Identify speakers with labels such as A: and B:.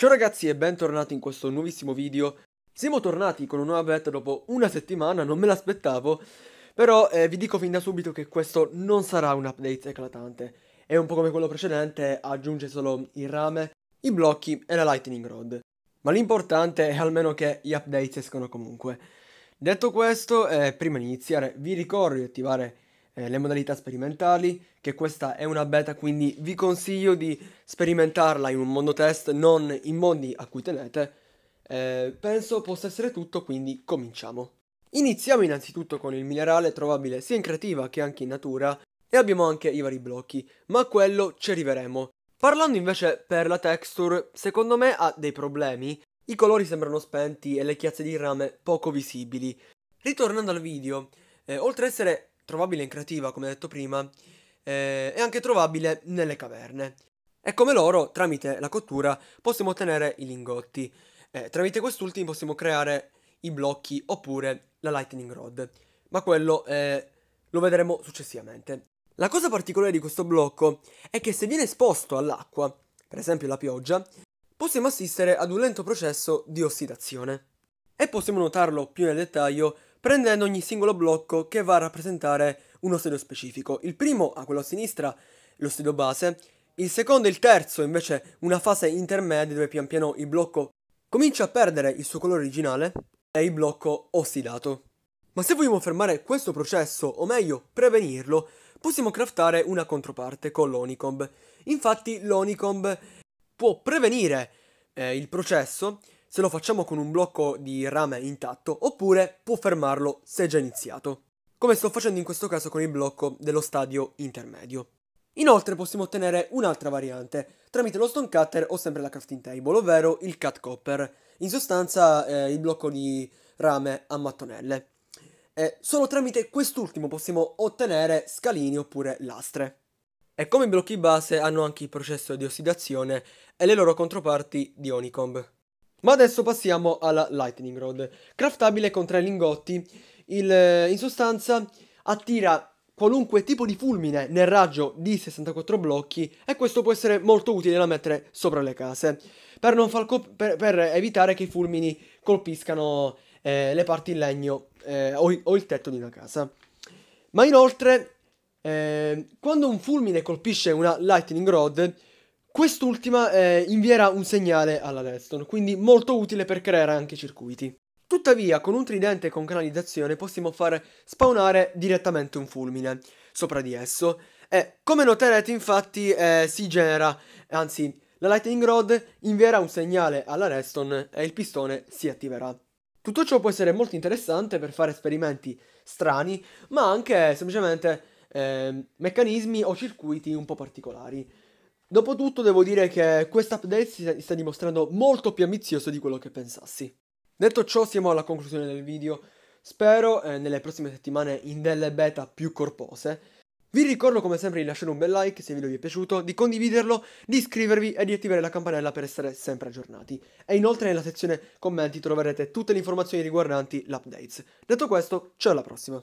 A: Ciao ragazzi e bentornati in questo nuovissimo video. Siamo tornati con un nuovo update dopo una settimana, non me l'aspettavo, però eh, vi dico fin da subito che questo non sarà un update eclatante. È un po' come quello precedente, aggiunge solo il rame, i blocchi e la lightning rod. Ma l'importante è almeno che gli update escono comunque. Detto questo, eh, prima di iniziare vi ricordo di attivare eh, le modalità sperimentali, che questa è una beta, quindi vi consiglio di sperimentarla in un mondo test, non in mondi a cui tenete. Eh, penso possa essere tutto, quindi cominciamo. Iniziamo innanzitutto con il minerale trovabile sia in creativa che anche in natura, e abbiamo anche i vari blocchi, ma a quello ci arriveremo. Parlando invece per la texture, secondo me ha dei problemi, i colori sembrano spenti e le chiazze di rame poco visibili. Ritornando al video, eh, oltre ad essere trovabile in creativa come detto prima, eh, è anche trovabile nelle caverne. E come loro, tramite la cottura, possiamo ottenere i lingotti. Eh, tramite quest'ultimi possiamo creare i blocchi oppure la lightning rod, ma quello eh, lo vedremo successivamente. La cosa particolare di questo blocco è che se viene esposto all'acqua, per esempio la pioggia, possiamo assistere ad un lento processo di ossidazione. E possiamo notarlo più nel dettaglio prendendo ogni singolo blocco che va a rappresentare uno stadio specifico. Il primo a quello a sinistra, lo stadio base, il secondo e il terzo invece una fase intermedia dove pian piano il blocco comincia a perdere il suo colore originale e il blocco ossidato. Ma se vogliamo fermare questo processo, o meglio prevenirlo, possiamo craftare una controparte con l'Onicomb. Infatti l'Onicomb può prevenire eh, il processo se lo facciamo con un blocco di rame intatto, oppure può fermarlo se è già iniziato, come sto facendo in questo caso con il blocco dello stadio intermedio. Inoltre possiamo ottenere un'altra variante, tramite lo stone cutter o sempre la crafting table, ovvero il cut copper, in sostanza eh, il blocco di rame a mattonelle. Eh, solo tramite quest'ultimo possiamo ottenere scalini oppure lastre. E come i blocchi base hanno anche il processo di ossidazione e le loro controparti di Onicomb. Ma adesso passiamo alla Lightning Rod. Craftabile con tre lingotti, il, eh, in sostanza attira qualunque tipo di fulmine nel raggio di 64 blocchi e questo può essere molto utile da mettere sopra le case per, cop- per, per evitare che i fulmini colpiscano eh, le parti in legno eh, o, o, il tetto di una casa. Ma inoltre, eh, quando un fulmine colpisce una Lightning Rod, Quest'ultima eh, invierà un segnale alla redstone, quindi molto utile per creare anche circuiti. Tuttavia, con un tridente con canalizzazione possiamo far spawnare direttamente un fulmine sopra di esso. E come noterete, infatti, eh, si genera, anzi, la Lightning Rod invierà un segnale alla redstone e il pistone si attiverà. Tutto ciò può essere molto interessante per fare esperimenti strani, ma anche semplicemente eh, meccanismi o circuiti un po' particolari. Dopotutto devo dire che questa update si sta dimostrando molto più ambizioso di quello che pensassi. Detto ciò siamo alla conclusione del video, spero eh, nelle prossime settimane in delle beta più corpose. Vi ricordo come sempre di lasciare un bel like se il video vi è piaciuto, di condividerlo, di iscrivervi e di attivare la campanella per essere sempre aggiornati. E inoltre nella sezione commenti troverete tutte le informazioni riguardanti l'updates. Detto questo, ciao alla prossima!